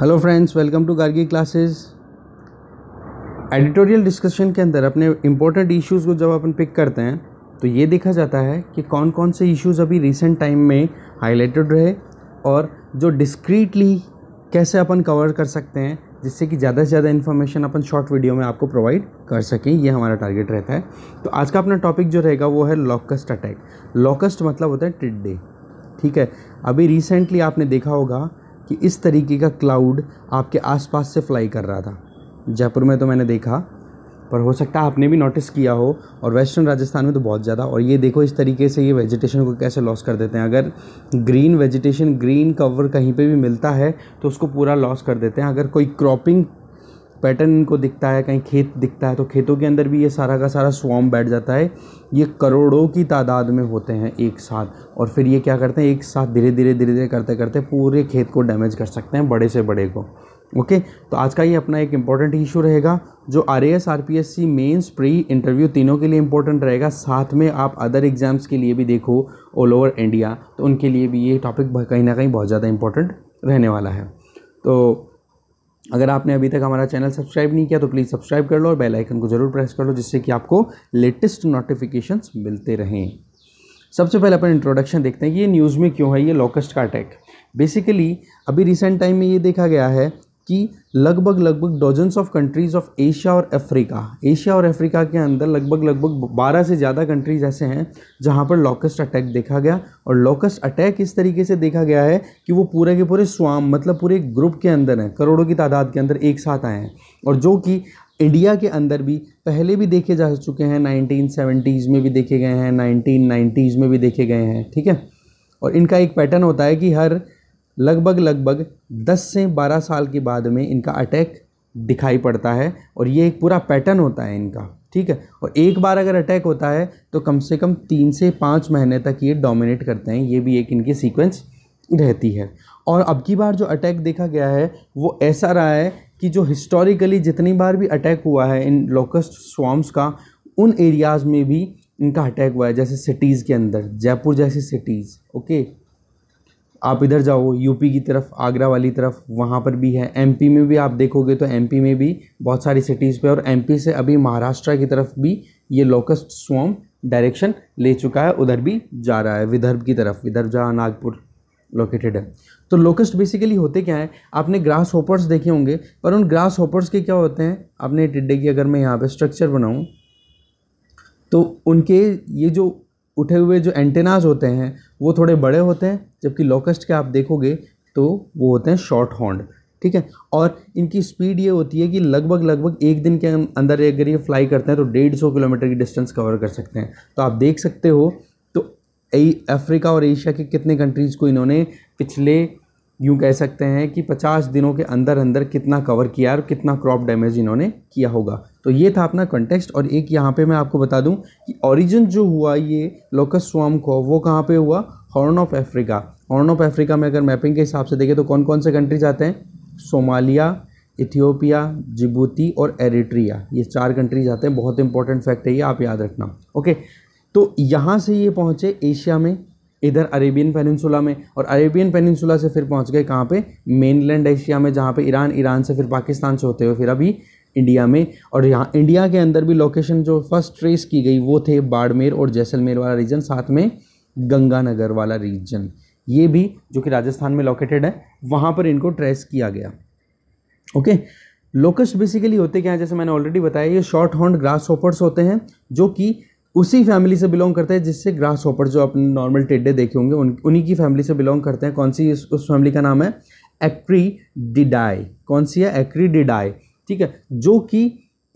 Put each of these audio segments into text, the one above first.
hello friends welcome to Gargi classes editorial discussion के अंदर अपने इम्पोर्टेंट इश्यूज़ को जब अपन पिक करते हैं तो ये देखा जाता है कि कौन कौन से इश्यूज़ अभी रिसेंट टाइम में हाईलाइटेड रहे और जो डिस्क्रीटली कैसे अपन कवर कर सकते हैं जिससे कि ज़्यादा से ज़्यादा इन्फॉर्मेशन अपन शॉर्ट वीडियो में आपको प्रोवाइड कर सकें ये हमारा टारगेट रहता है तो आज का अपना टॉपिक जो रहेगा वो है लॉकस्ट अटैक लॉकस्ट मतलब होता है टिड्डे ठीक है अभी रिसेंटली आपने देखा होगा कि इस तरीके का क्लाउड आपके आसपास से फ्लाई कर रहा था जयपुर में तो मैंने देखा पर हो सकता है आपने भी नोटिस किया हो और वेस्टर्न राजस्थान में तो बहुत ज़्यादा और ये देखो इस तरीके से ये वेजिटेशन को कैसे लॉस कर देते हैं अगर ग्रीन वेजिटेशन ग्रीन कवर कहीं पे भी मिलता है तो उसको पूरा लॉस कर देते हैं अगर कोई क्रॉपिंग पैटर्न इनको दिखता है कहीं खेत दिखता है तो खेतों के अंदर भी ये सारा का सारा स्वाम बैठ जाता है ये करोड़ों की तादाद में होते हैं एक साथ और फिर ये क्या करते हैं एक साथ धीरे धीरे धीरे धीरे करते करते पूरे खेत को डैमेज कर सकते हैं बड़े से बड़े को ओके तो आज का ये अपना एक इम्पॉर्टेंट इशू रहेगा जो R S R P S C mains pre interview तीनों के लिए इंपॉर्टेंट रहेगा साथ में आप अदर एग्जाम्स के लिए भी देखो ऑल ओवर इंडिया तो उनके लिए भी ये टॉपिक कहीं ना कहीं बहुत ज़्यादा इंपॉर्टेंट रहने वाला है तो अगर आपने अभी तक हमारा चैनल सब्सक्राइब नहीं किया तो प्लीज़ सब्सक्राइब कर लो और बेल आइकन को ज़रूर प्रेस कर लो जिससे कि आपको लेटेस्ट नोटिफिकेशंस मिलते रहें सबसे पहले अपन इंट्रोडक्शन देखते हैं कि ये न्यूज़ में क्यों है ये लॉकस्ट का अटैक बेसिकली अभी रिसेंट टाइम में ये देखा गया है कि लगभग लगभग dozens of countries of Asia और अफ्रीका एशिया और अफ्रीका के अंदर लगभग लगभग 12 से ज़्यादा कंट्रीज़ ऐसे हैं जहाँ पर लॉकस्ट अटैक देखा गया और लॉकस्ट अटैक इस तरीके से देखा गया है कि वो पूरे के पूरे स्वाम मतलब पूरे ग्रुप के अंदर हैं करोड़ों की तादाद के अंदर एक साथ आए हैं और जो कि इंडिया के अंदर भी पहले भी देखे जा चुके हैं नाइनटीन में भी देखे गए हैं नाइनटीन में भी देखे गए हैं ठीक है और इनका एक पैटर्न होता है कि हर लगभग लगभग 10 से 12 साल के बाद में इनका अटैक दिखाई पड़ता है और ये एक पूरा पैटर्न होता है इनका ठीक है और एक बार अगर अटैक होता है तो कम से कम तीन से पाँच महीने तक ये डोमिनेट करते हैं ये भी एक इनकी सीक्वेंस रहती है और अब की बार जो अटैक देखा गया है वो ऐसा रहा है कि जो हिस्टोरिकली जितनी बार भी अटैक हुआ है इन लोकस्ट स्वाम्स का उन एरियाज़ में भी इनका अटैक हुआ है जैसे सिटीज़ के अंदर जयपुर जैसी सिटीज़ ओके आप इधर जाओ यूपी की तरफ आगरा वाली तरफ वहाँ पर भी है एमपी में भी आप देखोगे तो एमपी में भी बहुत सारी सिटीज़ पे और एमपी से अभी महाराष्ट्र की तरफ भी ये लोकस्ट स्वॉम डायरेक्शन ले चुका है उधर भी जा रहा है विदर्भ की तरफ विदर्भ जहाँ नागपुर लोकेटेड है तो लोकस्ट बेसिकली होते क्या है आपने ग्रास होपर्स देखे होंगे पर उन ग्रास होपर्स के क्या होते हैं आपने टिड्डे की अगर मैं यहाँ पर स्ट्रक्चर बनाऊँ तो उनके ये जो उठे हुए जो एंटेनाज होते हैं वो थोड़े बड़े होते हैं जबकि लॉकस्ट के आप देखोगे तो वो होते हैं शॉर्ट हॉर्न ठीक है और इनकी स्पीड ये होती है कि लगभग लगभग एक दिन के अं-, अंदर अगर ये फ्लाई करते हैं तो डेढ़ सौ किलोमीटर की डिस्टेंस कवर कर सकते हैं तो आप देख सकते हो तो अफ्रीका और एशिया के कितने कंट्रीज़ को इन्होंने पिछले यूँ कह सकते हैं कि पचास दिनों के अंदर अंदर कितना कवर किया और कितना क्रॉप डैमेज इन्होंने किया होगा तो ये था अपना कंटेक्स्ट और एक यहाँ पे मैं आपको बता दूँ कि ओरिजिन जो हुआ ये लोकस स्वाम को वो कहाँ पे हुआ horn of Africa horn of Africa में अगर मैपिंग के हिसाब से देखें तो कौन कौन से कंट्रीज आते हैं सोमालिया इथियोपिया जिबूती और एरिट्रिया ये चार कंट्रीज आते हैं बहुत इंपॉर्टेंट फैक्ट है ये आप याद रखना ओके तो यहाँ से ये पहुँचे एशिया में इधर अरेबियन पेनिनसुला में और अरेबियन पेनिनसुला से फिर पहुँच गए कहाँ पे मेनलैंड एशिया में जहाँ पे ईरान ईरान से फिर पाकिस्तान से होते हुए फिर अभी इंडिया में और यहाँ इंडिया के अंदर भी लोकेशन जो फर्स्ट ट्रेस की गई वो थे बाड़मेर और जैसलमेर वाला रीजन साथ में गंगानगर वाला रीजन ये भी जो कि राजस्थान में लोकेटेड है वहाँ पर इनको ट्रेस किया गया ओके लोकस्ट बेसिकली होते क्या हैं जैसे मैंने ऑलरेडी बताया ये शॉर्ट हॉर्न ग्रास होपर्स होते हैं जो कि उसी फैमिली से बिलोंग करते हैं जिससे ग्रास होपर जो अपने नॉर्मल टेड्डे देखे होंगे उन उन्हीं की फैमिली से बिलोंग करते हैं कौन सी उस फैमिली का नाम है डिडाई कौन सी है डिडाई ठीक है जो कि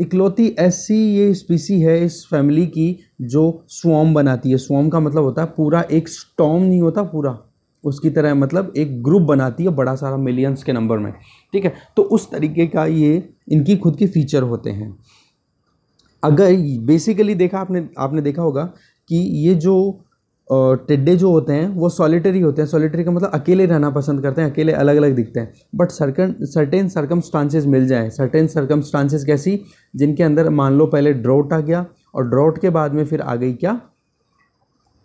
इकलौती ऐसी ये स्पीसी है इस फैमिली की जो स्वॉम बनाती है स्वॉम का मतलब होता है पूरा एक स्टॉम नहीं होता पूरा उसकी तरह मतलब एक ग्रुप बनाती है बड़ा सारा मिलियंस के नंबर में ठीक है तो उस तरीके का ये इनकी खुद के फीचर होते हैं अगर बेसिकली देखा आपने आपने देखा होगा कि ये जो टिड्डे जो होते हैं वो सॉलिटरी होते हैं सॉलिटरी का मतलब अकेले रहना पसंद करते हैं अकेले अलग अलग दिखते हैं बट सर्कन सर्टेन सर्कमस्टांसेस मिल जाएँ सर्टेन सर्कमस्टांसेस कैसी जिनके अंदर मान लो पहले ड्राउट आ गया और ड्राउट के बाद में फिर आ गई क्या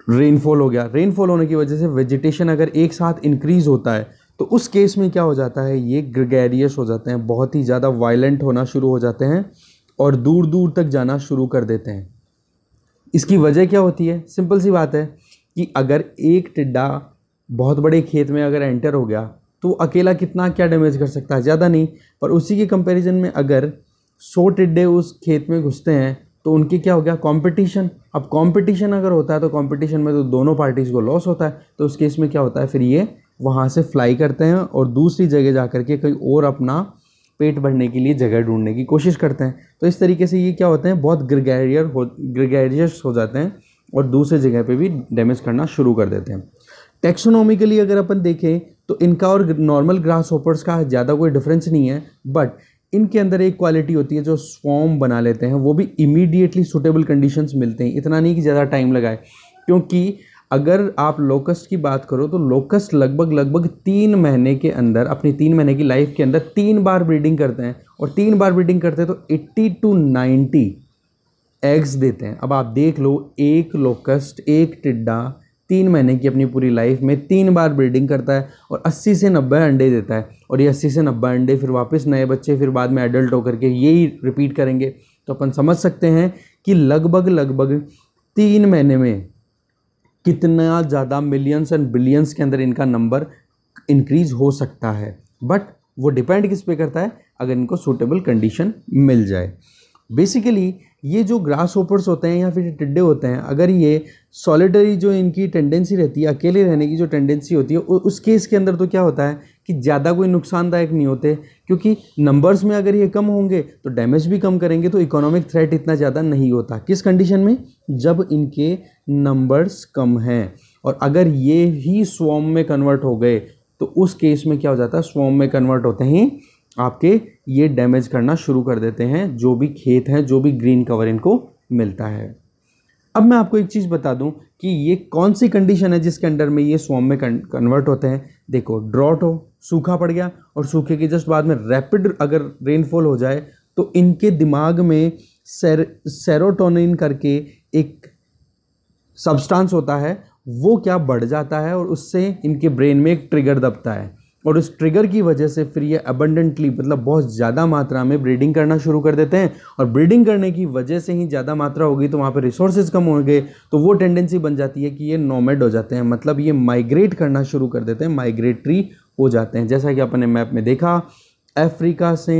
रेनफॉल हो गया रेनफॉल होने की वजह से वेजिटेशन अगर एक साथ इंक्रीज़ होता है तो उस केस में क्या हो जाता है ये ग्रगेरियस हो जाते हैं बहुत ही ज़्यादा वायलेंट होना शुरू हो जाते हैं और दूर दूर तक जाना शुरू कर देते हैं इसकी वजह क्या होती है सिंपल सी बात है कि अगर एक टिड्डा बहुत बड़े खेत में अगर एंटर हो गया तो अकेला कितना क्या डैमेज कर सकता है ज़्यादा नहीं पर उसी के कंपैरिजन में अगर सौ टिड्डे उस खेत में घुसते हैं तो उनके क्या हो गया कंपटीशन अब कंपटीशन अगर होता है तो कंपटीशन में तो दोनों पार्टीज़ को लॉस होता है तो उस केस में क्या होता है फिर ये वहाँ से फ्लाई करते हैं और दूसरी जगह जा कर के कहीं और अपना पेट भरने के लिए जगह ढूंढने की कोशिश करते हैं तो इस तरीके से ये क्या होते हैं बहुत ग्रिगेरियर हो ग्रिगेरियस हो जाते हैं और दूसरे जगह पे भी डैमेज करना शुरू कर देते हैं टेक्सोनॉमिकली अगर अपन देखें तो इनका और नॉर्मल ग्रास ऑपर्स का ज़्यादा कोई डिफरेंस नहीं है बट इनके अंदर एक क्वालिटी होती है जो स्वॉम बना लेते हैं वो भी इमीडिएटली सुटेबल कंडीशंस मिलते हैं इतना नहीं कि ज़्यादा टाइम लगाए क्योंकि अगर आप लोकस्ट की बात करो तो लोकस्ट लगभग लगभग तीन महीने के अंदर अपनी तीन महीने की लाइफ के अंदर तीन बार ब्रीडिंग करते हैं और तीन बार ब्रीडिंग करते हैं तो एट्टी टू नाइन्टी एग्स देते हैं अब आप देख लो एक लोकस्ट एक टिड्डा तीन महीने की अपनी पूरी लाइफ में तीन बार ब्रीडिंग करता है और 80 से 90 अंडे देता है और ये 80 से 90 अंडे फिर वापस नए बच्चे फिर बाद में एडल्ट होकर के यही रिपीट करेंगे तो अपन समझ सकते हैं कि लगभग लगभग तीन महीने में कितना ज़्यादा मिलियंस एंड बिलियंस के अंदर इनका नंबर इंक्रीज हो सकता है बट वो डिपेंड किस पे करता है अगर इनको सूटेबल कंडीशन मिल जाए बेसिकली ये जो ग्रास ओपर्स होते हैं या फिर टिड्डे होते हैं अगर ये सॉलिटरी जो इनकी टेंडेंसी रहती है अकेले रहने की जो टेंडेंसी होती है उस केस के अंदर तो क्या होता है कि ज़्यादा कोई नुकसानदायक नहीं होते क्योंकि नंबर्स में अगर ये कम होंगे तो डैमेज भी कम करेंगे तो इकोनॉमिक थ्रेट इतना ज़्यादा नहीं होता किस कंडीशन में जब इनके नंबर्स कम हैं और अगर ये ही स्वॉम में कन्वर्ट हो गए तो उस केस में क्या हो जाता है स्वॉम में कन्वर्ट होते हैं आपके ये डैमेज करना शुरू कर देते हैं जो भी खेत है जो भी ग्रीन कवर इनको मिलता है अब मैं आपको एक चीज़ बता दूं कि ये कौन सी कंडीशन है जिसके अंडर में ये स्वाम में कन्वर्ट होते हैं देखो ड्रॉट हो सूखा पड़ गया और सूखे के जस्ट बाद में रैपिड अगर रेनफॉल हो जाए तो इनके दिमाग में सेर सेरोटोनिन करके एक सब्सटेंस होता है वो क्या बढ़ जाता है और उससे इनके ब्रेन में एक ट्रिगर दबता है और उस ट्रिगर की वजह से फिर ये अबंडेंटली मतलब बहुत ज़्यादा मात्रा में ब्रीडिंग करना शुरू कर देते हैं और ब्रीडिंग करने की वजह से ही ज़्यादा मात्रा होगी तो वहाँ पर रिसोर्सेज कम हो गए तो वो टेंडेंसी बन जाती है कि ये नोमेड हो जाते हैं मतलब ये माइग्रेट करना शुरू कर देते हैं माइग्रेटरी हो जाते हैं जैसा कि अपन ने मैप में देखा अफ्रीका से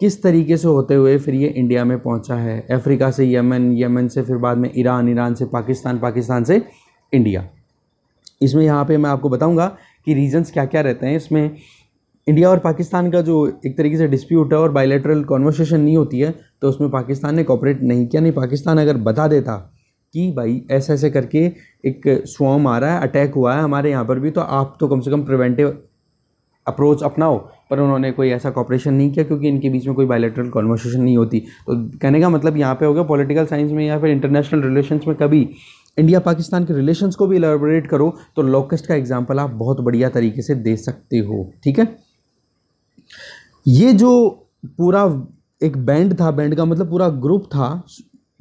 किस तरीके से होते हुए फिर ये इंडिया में पहुंचा है अफ्रीका से यमन यमन से फिर बाद में ईरान ईरान से पाकिस्तान पाकिस्तान से इंडिया इसमें यहाँ पे मैं आपको बताऊंगा कि रीज़न्स क्या क्या रहते हैं इसमें इंडिया और पाकिस्तान का जो एक तरीके से डिस्प्यूट है और बायलेटरल कॉन्वर्सेशन नहीं होती है तो उसमें पाकिस्तान ने कॉपरेट नहीं किया नहीं पाकिस्तान अगर बता देता कि भाई ऐसे ऐसे करके एक स्वॉम आ रहा है अटैक हुआ है हमारे यहाँ पर भी तो आप तो कम से कम प्रिवेंटिव अप्रोच अपनाओ पर उन्होंने कोई ऐसा कॉपरेशन नहीं किया क्योंकि इनके बीच में कोई बायलेटरल कॉन्वर्सेशन नहीं होती तो कहने का मतलब यहाँ पे हो गया पॉलिटिकल साइंस में या फिर इंटरनेशनल रिलेशंस में कभी इंडिया पाकिस्तान के रिलेशंस को भी एलोबोरेट करो तो लोकेस्ट का एग्जाम्पल आप बहुत बढ़िया तरीके से दे सकते हो ठीक है ये जो पूरा एक बैंड था बैंड का मतलब पूरा ग्रुप था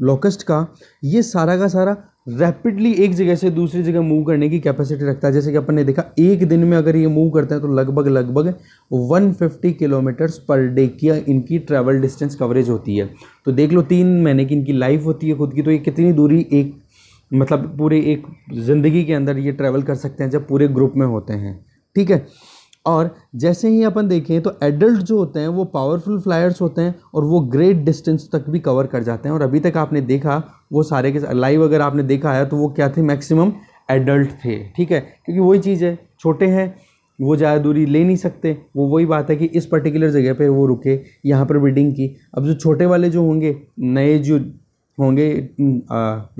लॉकस्ट का ये सारा का सारा रैपिडली एक जगह से दूसरी जगह मूव करने की कैपेसिटी रखता है जैसे कि अपन ने देखा एक दिन में अगर ये मूव करते हैं तो लगभग लगभग 150 किलोमीटर्स पर डे की इनकी ट्रैवल डिस्टेंस कवरेज होती है तो देख लो तीन महीने की इनकी लाइफ होती है खुद की तो ये कितनी दूरी एक मतलब पूरे एक ज़िंदगी के अंदर ये ट्रैवल कर सकते हैं जब पूरे ग्रुप में होते हैं ठीक है और जैसे ही अपन देखें तो एडल्ट जो होते हैं वो पावरफुल फ्लायर्स होते हैं और वो ग्रेट डिस्टेंस तक भी कवर कर जाते हैं और अभी तक आपने देखा वो सारे के लाइव अगर आपने देखा है तो वो क्या थे मैक्सिमम एडल्ट थे ठीक है क्योंकि वही चीज़ है छोटे हैं वो ज़्यादा दूरी ले नहीं सकते वो वही बात है कि इस पर्टिकुलर जगह पर वो रुके यहाँ पर ब्रीडिंग की अब जो छोटे वाले जो होंगे नए जो होंगे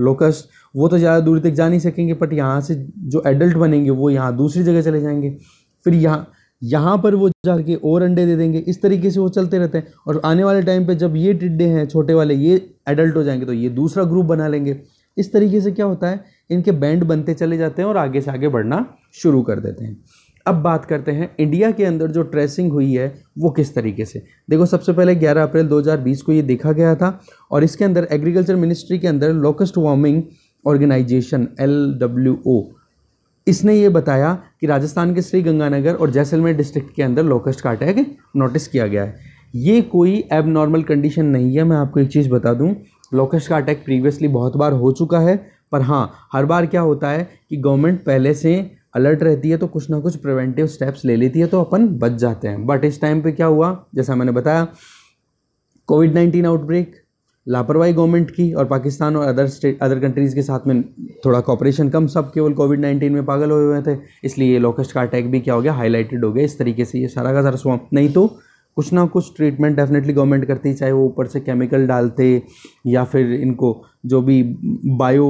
लोकस्ट वो तो ज़्यादा दूरी तक जा नहीं सकेंगे बट यहाँ से जो एडल्ट बनेंगे वो यहाँ दूसरी जगह चले जाएंगे फिर यहाँ यहाँ पर वो जाके और अंडे दे देंगे इस तरीके से वो चलते रहते हैं और आने वाले टाइम पर जब ये टिड्डे हैं छोटे वाले ये एडल्ट हो जाएंगे तो ये दूसरा ग्रुप बना लेंगे इस तरीके से क्या होता है इनके बैंड बनते चले जाते हैं और आगे से आगे बढ़ना शुरू कर देते हैं अब बात करते हैं इंडिया के अंदर जो ट्रेसिंग हुई है वो किस तरीके से देखो सबसे पहले 11 अप्रैल 2020 को ये देखा गया था और इसके अंदर एग्रीकल्चर मिनिस्ट्री के अंदर locust warning organisation L W O इसने ये बताया कि राजस्थान के श्री गंगानगर और जैसलमेर डिस्ट्रिक्ट के अंदर लोकस्ट का अटैक नोटिस किया गया है ये कोई एबनॉर्मल कंडीशन नहीं है मैं आपको एक चीज़ बता दूं लोकस्ट का अटैक प्रीवियसली बहुत बार हो चुका है पर हाँ हर बार क्या होता है कि गवर्नमेंट पहले से अलर्ट रहती है तो कुछ ना कुछ प्रिवेंटिव स्टेप्स ले लेती है तो अपन बच जाते हैं बट इस टाइम पे क्या हुआ जैसा मैंने बताया कोविड नाइन्टीन आउटब्रेक लापरवाही गवर्नमेंट की और पाकिस्तान और अदर स्टेट अदर कंट्रीज़ के साथ में थोड़ा कॉपरेशन कम सब केवल कोविड नाइन्टीन में पागल हुए हुए थे इसलिए ये लोकस्ट का अटैक भी क्या हो गया हाईलाइटेड हो गया इस तरीके से ये सारा का सारा स्वाम नहीं तो कुछ ना कुछ ट्रीटमेंट डेफिनेटली गवर्नमेंट करती चाहे वो ऊपर से केमिकल डालते या फिर इनको जो भी बायो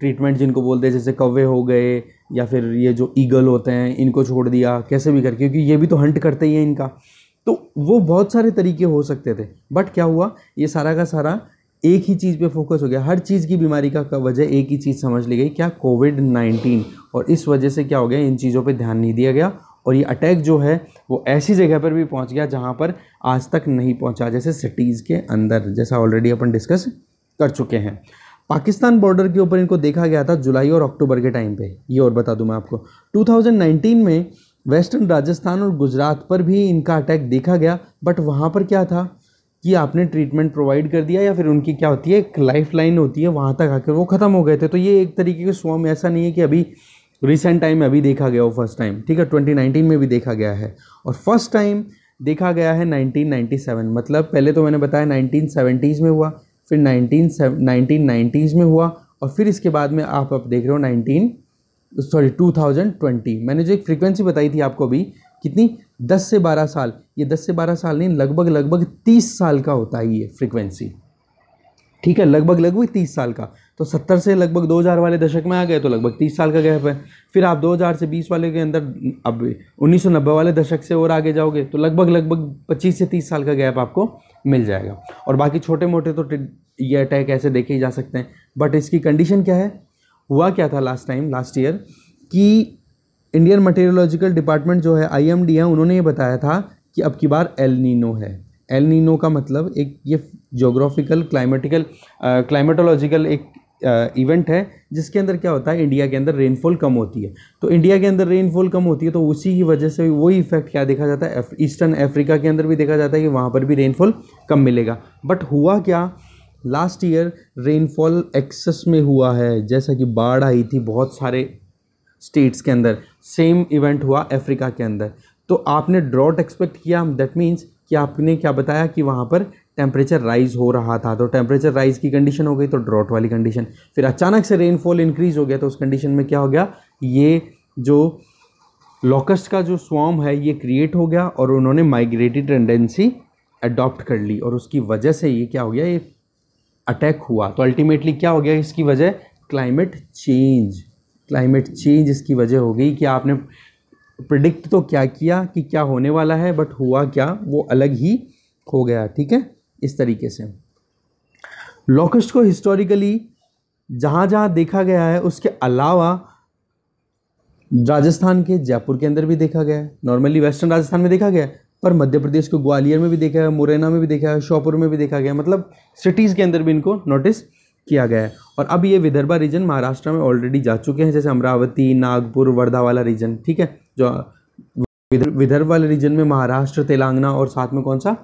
ट्रीटमेंट जिनको बोलते हैं जैसे कौवे हो गए या फिर ये जो ईगल होते हैं इनको छोड़ दिया कैसे भी कर क्योंकि ये भी तो हंट करते ही हैं इनका तो वो बहुत सारे तरीके हो सकते थे बट क्या हुआ ये सारा का सारा एक ही चीज़ पे फोकस हो गया हर चीज़ की बीमारी का वजह एक ही चीज़ समझ ली गई क्या कोविड नाइन्टीन और इस वजह से क्या हो गया इन चीज़ों पे ध्यान नहीं दिया गया और ये अटैक जो है वो ऐसी जगह पर भी पहुंच गया जहां पर आज तक नहीं पहुंचा जैसे सिटीज़ के अंदर जैसा ऑलरेडी अपन डिस्कस कर चुके हैं पाकिस्तान बॉर्डर के ऊपर इनको देखा गया था जुलाई और अक्टूबर के टाइम पे ये और बता दूं मैं आपको 2019 में वेस्टर्न राजस्थान और गुजरात पर भी इनका अटैक देखा गया बट वहाँ पर क्या था कि आपने ट्रीटमेंट प्रोवाइड कर दिया या फिर उनकी क्या होती है एक लाइफ लाइन होती है वहाँ तक आकर वो ख़त्म हो गए थे तो ये एक तरीके के स्वम ऐसा नहीं है कि अभी रिसेंट टाइम में अभी देखा गया हो फर्स्ट टाइम ठीक है 2019 में भी देखा गया है और फर्स्ट टाइम देखा गया है 1997 मतलब पहले तो मैंने बताया नाइनटीन में हुआ फिर नाइनटीन नाइनटीन में हुआ और फिर इसके बाद में आप अब देख रहे हो नाइनटीन सॉरी 2020 मैंने जो एक फ्रीक्वेंसी बताई थी आपको अभी कितनी 10 से 12 साल ये 10 से 12 साल नहीं लगभग लगभग 30 साल का होता है ये फ्रीक्वेंसी ठीक है लगभग लगभग तीस साल का तो सत्तर से लगभग दो हज़ार वाले दशक में आ गए तो लगभग तीस साल का गैप है फिर आप दो हज़ार से बीस वाले के अंदर अब उन्नीस सौ नब्बे वाले दशक से और आगे जाओगे तो लगभग लगभग पच्चीस से तीस साल का गैप आपको मिल जाएगा और बाकी छोटे मोटे तो ये अटैक ऐसे देखे ही जा सकते हैं बट इसकी कंडीशन क्या है हुआ क्या था लास्ट टाइम लास्ट ईयर कि इंडियन मटेरियोलॉजिकल डिपार्टमेंट जो है आई है उन्होंने ये बताया था कि अब की बार एल नीनो है एल नीनो का मतलब एक ये जोग्राफिकल क्लाइमेटिकल क्लाइमेटोलॉजिकल एक इवेंट uh, है जिसके अंदर क्या होता है इंडिया के अंदर रेनफॉल कम होती है तो इंडिया के अंदर रेनफॉल कम होती है तो उसी की वजह से वही इफेक्ट क्या देखा जाता है ईस्टर्न अफ्रीका के अंदर भी देखा जाता है कि वहाँ पर भी रेनफॉल कम मिलेगा बट हुआ क्या लास्ट ईयर रेनफॉल एक्सेस में हुआ है जैसा कि बाढ़ आई थी बहुत सारे स्टेट्स के अंदर सेम इवेंट हुआ अफ्रीका के अंदर तो आपने ड्रॉट एक्सपेक्ट किया दैट मीन्स कि आपने क्या बताया कि वहाँ पर टेम्परेचर राइज हो रहा था तो टेम्परेचर राइज की कंडीशन हो गई तो ड्रॉट वाली कंडीशन फिर अचानक से रेनफॉल इंक्रीज हो गया तो उस कंडीशन में क्या हो गया ये जो लॉकस्ट का जो स्वाम है ये क्रिएट हो गया और उन्होंने माइग्रेटरी टेंडेंसी अडॉप्ट कर ली और उसकी वजह से ये क्या हो गया ये अटैक हुआ तो अल्टीमेटली क्या हो गया इसकी वजह क्लाइमेट चेंज क्लाइमेट चेंज इसकी वजह हो गई कि आपने प्रिडिक्ट तो क्या किया कि क्या होने वाला है बट हुआ क्या वो अलग ही हो गया ठीक है इस तरीके से लॉकस्ट को हिस्टोरिकली जहाँ जहाँ देखा गया है उसके अलावा राजस्थान के जयपुर के अंदर भी देखा गया है नॉर्मली वेस्टर्न राजस्थान में देखा गया पर मध्य प्रदेश को ग्वालियर में भी देखा है मुरैना में भी देखा है श्योपुर में भी देखा गया मतलब सिटीज़ के अंदर भी इनको नोटिस किया गया है और अब ये विदर्भा रीजन महाराष्ट्र में ऑलरेडी जा चुके हैं जैसे अमरावती नागपुर वर्धा वाला रीजन ठीक है जो विदर्भ वाले रीजन में महाराष्ट्र तेलंगाना और साथ में कौन सा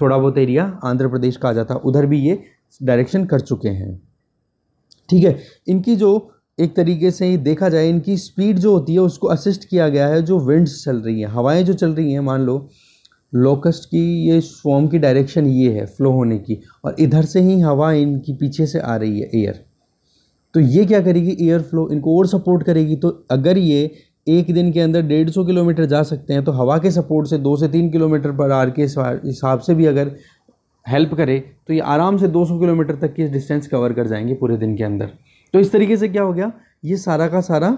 थोड़ा बहुत एरिया आंध्र प्रदेश का आ जाता उधर भी ये डायरेक्शन कर चुके हैं ठीक है इनकी जो एक तरीके से ही देखा जाए इनकी स्पीड जो होती है उसको असिस्ट किया गया है जो विंड्स चल रही हैं हवाएं जो चल रही हैं मान लो लोकस्ट की ये फॉर्म की डायरेक्शन ये है फ्लो होने की और इधर से ही हवा इनकी पीछे से आ रही है एयर तो ये क्या करेगी एयर फ्लो इनको और सपोर्ट करेगी तो अगर ये एक दिन के अंदर डेढ़ सौ किलोमीटर जा सकते हैं तो हवा के सपोर्ट से दो से तीन किलोमीटर पर आर के हिसाब से भी अगर हेल्प करे तो ये आराम से 200 किलोमीटर तक की डिस्टेंस कवर कर जाएंगे पूरे दिन के अंदर तो इस तरीके से क्या हो गया ये सारा का सारा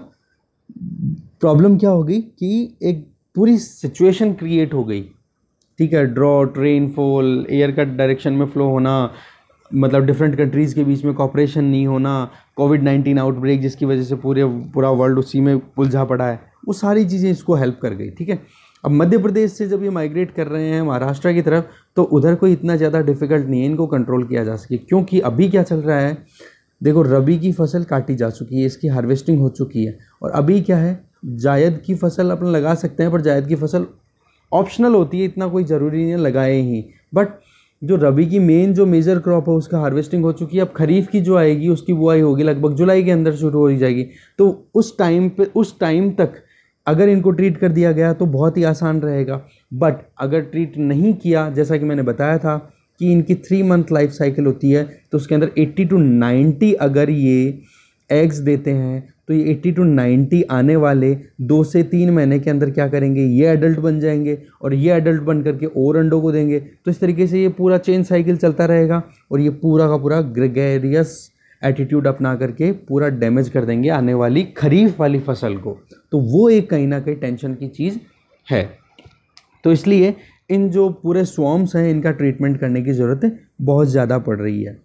प्रॉब्लम क्या हो गई कि एक पूरी सिचुएशन क्रिएट हो गई ठीक है ड्रॉ ट्रेन फॉल एयर का डायरेक्शन में फ्लो होना मतलब डिफरेंट कंट्रीज़ के बीच में कॉपरेशन नहीं होना कोविड नाइन्टीन आउटब्रेक जिसकी वजह से पूरे पूरा वर्ल्ड उसी में उलझा पड़ा है वो सारी चीज़ें इसको हेल्प कर गई ठीक है अब मध्य प्रदेश से जब ये माइग्रेट कर रहे हैं महाराष्ट्र की तरफ तो उधर कोई इतना ज़्यादा डिफिकल्ट नहीं है इनको कंट्रोल किया जा सके क्योंकि अभी क्या चल रहा है देखो रबी की फसल काटी जा चुकी है इसकी हार्वेस्टिंग हो चुकी है और अभी क्या है जायद की फसल अपन लगा सकते हैं पर जायद की फसल ऑप्शनल होती है इतना कोई ज़रूरी नहीं है लगाए ही बट जो रबी की मेन जो मेजर क्रॉप है उसका हार्वेस्टिंग हो चुकी है अब खरीफ की जो आएगी उसकी बुआई होगी लगभग जुलाई के अंदर शुरू हो जाएगी तो उस टाइम पे उस टाइम तक अगर इनको ट्रीट कर दिया गया तो बहुत ही आसान रहेगा बट अगर ट्रीट नहीं किया जैसा कि मैंने बताया था कि इनकी थ्री मंथ लाइफ साइकिल होती है तो उसके अंदर एट्टी टू नाइन्टी अगर ये एग्स देते हैं तो ये 80 टू 90 आने वाले दो से तीन महीने के अंदर क्या करेंगे ये एडल्ट बन जाएंगे और ये एडल्ट बन करके और अंडों को देंगे तो इस तरीके से ये पूरा चेन साइकिल चलता रहेगा और ये पूरा का पूरा ग्रेगेरियस एटीट्यूड अपना करके पूरा डैमेज कर देंगे आने वाली खरीफ वाली फसल को तो वो एक कहीं ना कहीं टेंशन की चीज़ है तो इसलिए इन जो पूरे स्वॉम्स हैं इनका ट्रीटमेंट करने की ज़रूरत बहुत ज़्यादा पड़ रही है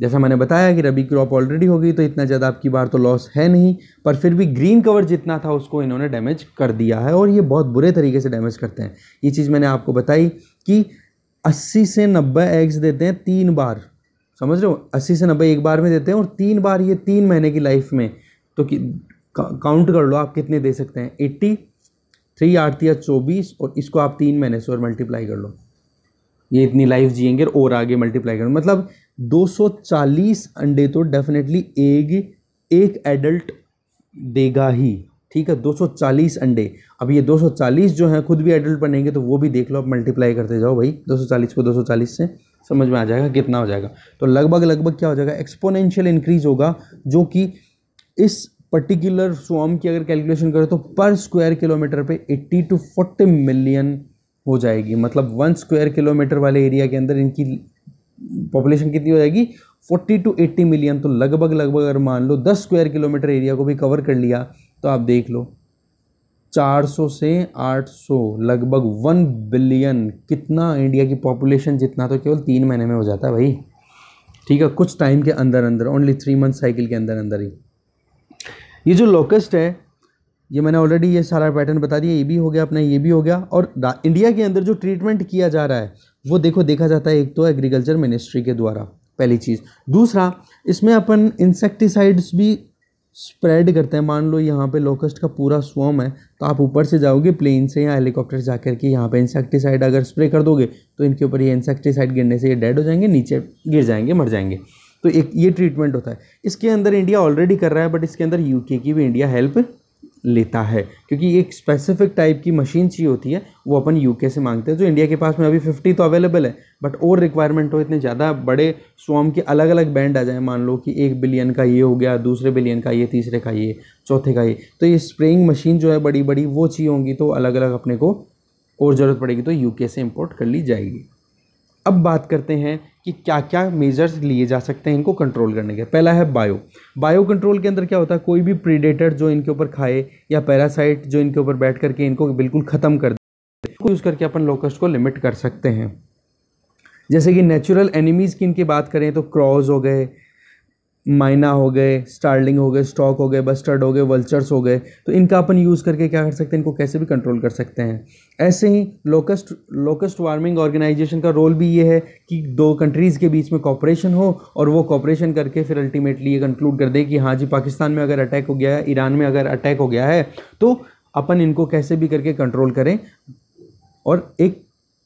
जैसा मैंने बताया कि रबी क्रॉप ऑलरेडी हो गई तो इतना ज़्यादा आपकी बार तो लॉस है नहीं पर फिर भी ग्रीन कवर जितना था उसको इन्होंने डैमेज कर दिया है और ये बहुत बुरे तरीके से डैमेज करते हैं ये चीज़ मैंने आपको बताई कि 80 से 90 एग्स देते हैं तीन बार समझ रहे हो 80 से 90 एक बार में देते हैं और तीन बार ये तीन महीने की लाइफ में तो कि काउंट कर लो आप कितने दे सकते हैं एट्टी थ्री आठ या चौबीस और इसको आप तीन महीने से और मल्टीप्लाई कर लो ये इतनी लाइफ जिएंगे और आगे मल्टीप्लाई करें मतलब 240 अंडे तो डेफिनेटली एग एक एडल्ट देगा ही ठीक है 240 अंडे अब ये 240 जो हैं खुद भी एडल्ट बनेंगे तो वो भी देख लो आप मल्टीप्लाई करते जाओ भाई 240 को 240 से समझ में आ जाएगा कितना हो जाएगा तो लगभग लगभग क्या हो जाएगा एक्सपोनेंशियल इंक्रीज होगा जो कि इस पर्टिकुलर स्वाम की अगर कैलकुलेशन करें तो पर स्क्वायर किलोमीटर पे 80 टू 40 मिलियन हो जाएगी मतलब वन स्क्वायर किलोमीटर वाले एरिया के अंदर इनकी पॉपुलेशन कितनी हो जाएगी 40 टू 80 मिलियन तो लगभग लगभग अगर मान लो 10 स्क्वायर किलोमीटर एरिया को भी कवर कर लिया तो आप देख लो 400 से 800 लगभग 1 बिलियन कितना इंडिया की पॉपुलेशन जितना तो केवल तीन महीने में हो जाता है भाई ठीक है कुछ टाइम के अंदर अंदर ओनली थ्री मंथ साइकिल के अंदर अंदर ही ये जो लोकेस्ट है ये मैंने ऑलरेडी ये सारा पैटर्न बता दिया ये भी हो गया अपना ये भी हो गया और इंडिया के अंदर जो ट्रीटमेंट किया जा रहा है वो देखो देखा जाता है एक तो एग्रीकल्चर मिनिस्ट्री के द्वारा पहली चीज़ दूसरा इसमें अपन इंसेक्टिसाइड्स भी स्प्रेड करते हैं मान लो यहाँ पे लोकस्ट का पूरा स्वम है तो आप ऊपर से जाओगे प्लेन से या हेलीकॉप्टर जा कर के यहाँ पे इंसेक्टिसाइड अगर स्प्रे कर दोगे तो इनके ऊपर ये इंसेक्टिसाइड गिरने से ये डेड हो जाएंगे नीचे गिर जाएंगे मर जाएंगे तो एक ये ट्रीटमेंट होता है इसके अंदर इंडिया ऑलरेडी कर रहा है बट इसके अंदर यूके की भी इंडिया हेल्प लेता है क्योंकि एक स्पेसिफिक टाइप की मशीन चाहिए होती है वो अपन यूके से मांगते हैं जो इंडिया के पास में अभी फिफ्टी तो अवेलेबल है बट और रिक्वायरमेंट हो इतने ज़्यादा बड़े स्वाम के अलग अलग बैंड आ जाए मान लो कि एक बिलियन का ये हो गया दूसरे बिलियन का ये तीसरे का ये चौथे का ये तो ये स्प्रेइंग मशीन जो है बड़ी बड़ी वो चाहिए होंगी तो अलग अलग अपने को और ज़रूरत पड़ेगी तो यूके से इम्पोर्ट कर ली जाएगी अब बात करते हैं कि क्या क्या मेजर्स लिए जा सकते हैं इनको कंट्रोल करने के पहला है बायो बायो कंट्रोल के अंदर क्या होता है कोई भी प्रीडेटर जो इनके ऊपर खाए या पैरासाइट जो इनके ऊपर बैठ करके इनको बिल्कुल ख़त्म कर दे यूज़ करके अपन लोकस्ट को लिमिट कर सकते हैं जैसे कि नेचुरल एनिमीज़ की इनकी बात करें तो क्रॉज हो गए माइना हो गए स्टार्लिंग हो गए स्टॉक हो गए बस्टर्ड हो गए वल्चर्स हो गए तो इनका अपन यूज़ करके क्या कर सकते हैं इनको कैसे भी कंट्रोल कर सकते हैं ऐसे ही लोकस्ट लोकस्ट वार्मिंग ऑर्गेनाइजेशन का रोल भी ये है कि दो कंट्रीज़ के बीच में कॉपरेशन हो और वो कॉपरेशन करके फिर अल्टीमेटली ये कंक्लूड कर दे कि हाँ जी पाकिस्तान में अगर अटैक हो गया है ईरान में अगर अटैक हो गया है तो अपन इनको कैसे भी करके कंट्रोल करें और एक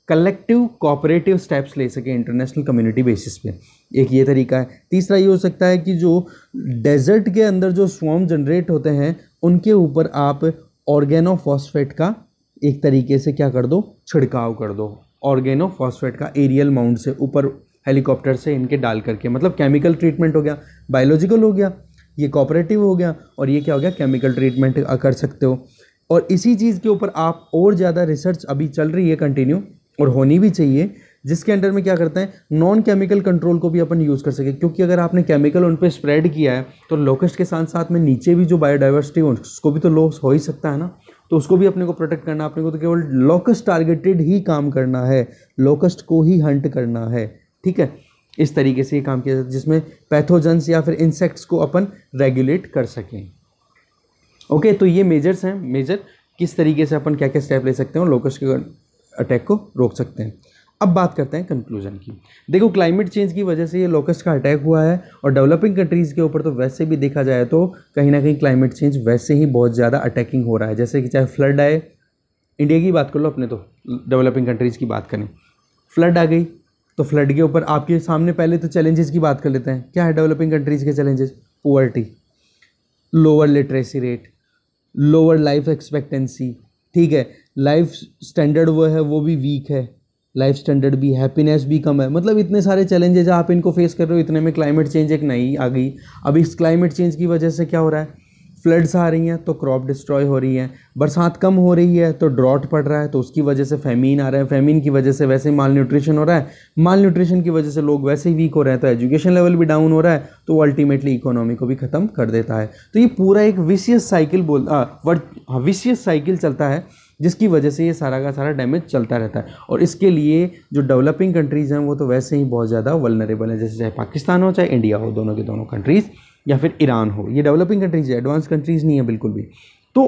कलेक्टिव कोऑपरेटिव स्टेप्स ले सके इंटरनेशनल कम्युनिटी बेसिस पे एक ये तरीका है तीसरा ये हो सकता है कि जो डेजर्ट के अंदर जो स्वम जनरेट होते हैं उनके ऊपर आप ऑर्गेनोफॉस्फेट का एक तरीके से क्या कर दो छिड़काव कर दो ऑर्गेनोफॉस्फेट का एरियल माउंट से ऊपर हेलीकॉप्टर से इनके डाल करके मतलब केमिकल ट्रीटमेंट हो गया बायोलॉजिकल हो गया ये कॉपरेटिव हो गया और ये क्या हो गया केमिकल ट्रीटमेंट कर सकते हो और इसी चीज़ के ऊपर आप और ज़्यादा रिसर्च अभी चल रही है कंटिन्यू और होनी भी चाहिए जिसके अंडर में क्या करते हैं नॉन केमिकल कंट्रोल को भी अपन यूज़ कर सके क्योंकि अगर आपने केमिकल उन पर स्प्रेड किया है तो लोकेस्ट के साथ साथ में नीचे भी जो बायोडाइवर्सिटी है उसको भी तो लॉस हो ही सकता है ना तो उसको भी अपने को प्रोटेक्ट करना अपने को तो केवल लोकस्ट टारगेटेड ही काम करना है लोकस्ट को ही हंट करना है ठीक है इस तरीके से ये काम किया जाता है जिसमें पैथोजेंस या फिर इंसेक्ट्स को अपन रेगुलेट कर सकें ओके तो ये मेजर्स हैं मेजर किस तरीके से अपन क्या क्या स्टेप ले सकते हैं लोकस्ट के अटैक को रोक सकते हैं अब बात करते हैं कंक्लूजन की देखो क्लाइमेट चेंज की वजह से ये लोकस्ट का अटैक हुआ है और डेवलपिंग कंट्रीज़ के ऊपर तो वैसे भी देखा जाए तो कहीं ना कहीं क्लाइमेट चेंज वैसे ही बहुत ज़्यादा अटैकिंग हो रहा है जैसे कि चाहे फ्लड आए इंडिया की बात कर लो अपने तो डेवलपिंग कंट्रीज़ की बात करें फ्लड आ गई तो फ्लड के ऊपर आपके सामने पहले तो चैलेंजेस की बात कर लेते हैं क्या है डेवलपिंग कंट्रीज़ के challenges poverty lower literacy rate lower life expectancy ठीक है लाइफ स्टैंडर्ड वो है वो भी वीक है लाइफ स्टैंडर्ड भी हैप्पीनेस भी कम है मतलब इतने सारे चैलेंजेज आप इनको फेस कर रहे हो इतने में क्लाइमेट चेंज एक नई आ गई अब इस क्लाइमेट चेंज की वजह से क्या हो रहा है फ्लड्स आ रही हैं तो क्रॉप डिस्ट्रॉय हो रही है बरसात कम हो रही है तो ड्रॉट पड़ रहा है तो उसकी वजह से फैमीन आ रहा है फैमीन की वजह से वैसे माल न्यूट्रिशन हो रहा है माल न्यूट्रिशन की वजह से लोग वैसे ही वीक हो रहे हैं तो एजुकेशन लेवल भी डाउन हो रहा है तो वो अल्टीमेटली इकोनॉमी को भी ख़त्म कर देता है तो ये पूरा एक विशियस साइकिल बोल विशियस साइकिल हाँ, चलता है जिसकी वजह से ये सारा का सारा डैमेज चलता रहता है और इसके लिए जो डेवलपिंग कंट्रीज़ हैं वो तो वैसे ही बहुत ज़्यादा वलनरेबल हैं जैसे चाहे पाकिस्तान हो चाहे इंडिया हो दोनों के दोनों कंट्रीज़ या फिर ईरान हो ये डेवलपिंग कंट्रीज़ है एडवांस कंट्रीज़ नहीं है बिल्कुल भी तो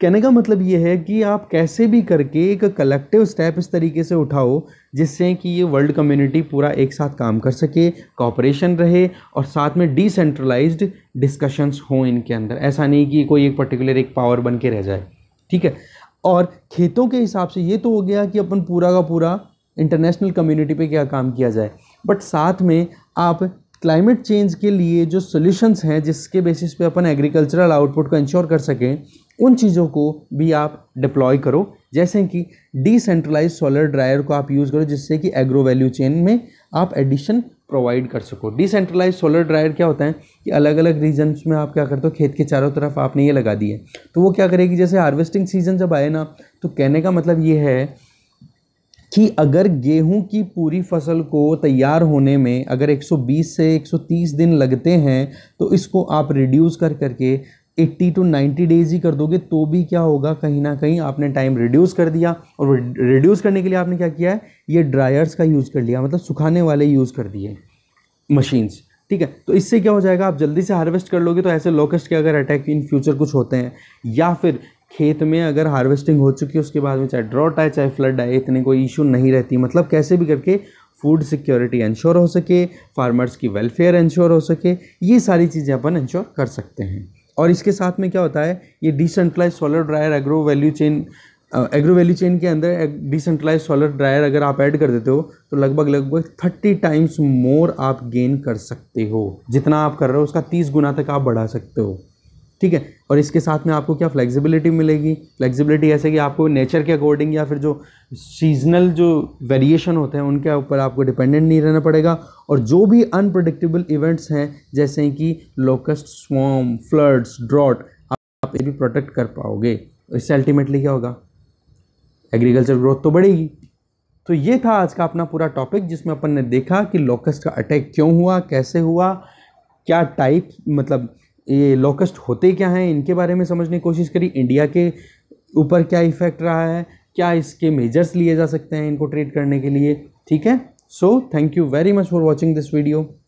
कहने का मतलब ये है कि आप कैसे भी करके एक कलेक्टिव स्टेप इस तरीके से उठाओ जिससे कि ये वर्ल्ड कम्युनिटी पूरा एक साथ काम कर सके कॉपरेशन रहे और साथ में डिसेंट्रलाइज डिस्कशंस हों इनके अंदर ऐसा नहीं कि कोई एक पर्टिकुलर एक पावर बन के रह जाए ठीक है और खेतों के हिसाब से ये तो हो गया कि अपन पूरा का पूरा इंटरनेशनल कम्युनिटी पे क्या काम किया जाए बट साथ में आप क्लाइमेट चेंज के लिए जो सॉल्यूशंस हैं जिसके बेसिस पे अपन एग्रीकल्चरल आउटपुट को इंश्योर कर सकें उन चीज़ों को भी आप डिप्लॉय करो जैसे कि डिसेंट्रलाइज सोलर ड्रायर को आप यूज़ करो जिससे कि एग्रो वैल्यू चेन में आप एडिशन प्रोवाइड कर सको डिसेंट्रलाइज सोलर ड्रायर क्या होता है कि अलग अलग रीजन्स में आप क्या करते हो खेत के चारों तरफ आपने ये लगा दी है तो वो क्या करेगी जैसे हार्वेस्टिंग सीजन जब आए ना तो कहने का मतलब ये है कि अगर गेहूं की पूरी फसल को तैयार होने में अगर 120 से 130 दिन लगते हैं तो इसको आप रिड्यूस कर करके एट्टी टू नाइन्टी डेज ही कर दोगे तो भी क्या होगा कहीं ना कहीं आपने टाइम रिड्यूस कर दिया और रिड्यूस करने के लिए आपने क्या किया है ये ड्रायर्स का यूज़ कर लिया मतलब सुखाने वाले यूज़ कर दिए मशीन्स ठीक है तो इससे क्या हो जाएगा आप जल्दी से हार्वेस्ट कर लोगे तो ऐसे लोकस्ट के अगर अटैक इन फ्यूचर कुछ होते हैं या फिर खेत में अगर हार्वेस्टिंग हो चुकी है उसके बाद में चाहे ड्रॉट आए चाहे फ्लड आए इतने कोई इशू नहीं रहती मतलब कैसे भी करके फूड सिक्योरिटी इंश्योर हो सके फार्मर्स की वेलफेयर इंश्योर हो सके ये सारी चीज़ें अपन इंश्योर कर सकते हैं और इसके साथ में क्या होता है ये decentralise solar dryer agro value chain agro value chain के अंदर डिसेंट्रलाइज सोलर ड्रायर अगर आप ऐड कर देते हो तो लगभग लगभग थर्टी टाइम्स मोर आप गेन कर सकते हो जितना आप कर रहे हो उसका तीस गुना तक आप बढ़ा सकते हो ठीक है और इसके साथ में आपको क्या फ्लेक्सिबिलिटी मिलेगी फ्लेक्सिबिलिटी ऐसे कि आपको नेचर के अकॉर्डिंग या फिर जो सीजनल जो वेरिएशन होते हैं उनके ऊपर आपको डिपेंडेंट नहीं रहना पड़ेगा और जो भी अनप्रडिक्टेबल इवेंट्स हैं जैसे कि लोकस्ट स्वॉम फ्लड्स ड्रॉट आप ये भी प्रोटेक्ट कर पाओगे इससे अल्टीमेटली क्या होगा एग्रीकल्चर ग्रोथ तो बढ़ेगी तो ये था आज का अपना पूरा टॉपिक जिसमें अपन ने देखा कि लोकस्ट का अटैक क्यों हुआ कैसे हुआ क्या टाइप मतलब ये लोकस्ट होते क्या हैं इनके बारे में समझने की कोशिश करी इंडिया के ऊपर क्या इफ़ेक्ट रहा है क्या इसके मेजर्स लिए जा सकते हैं इनको ट्रीट करने के लिए ठीक है so thank you very much for watching this video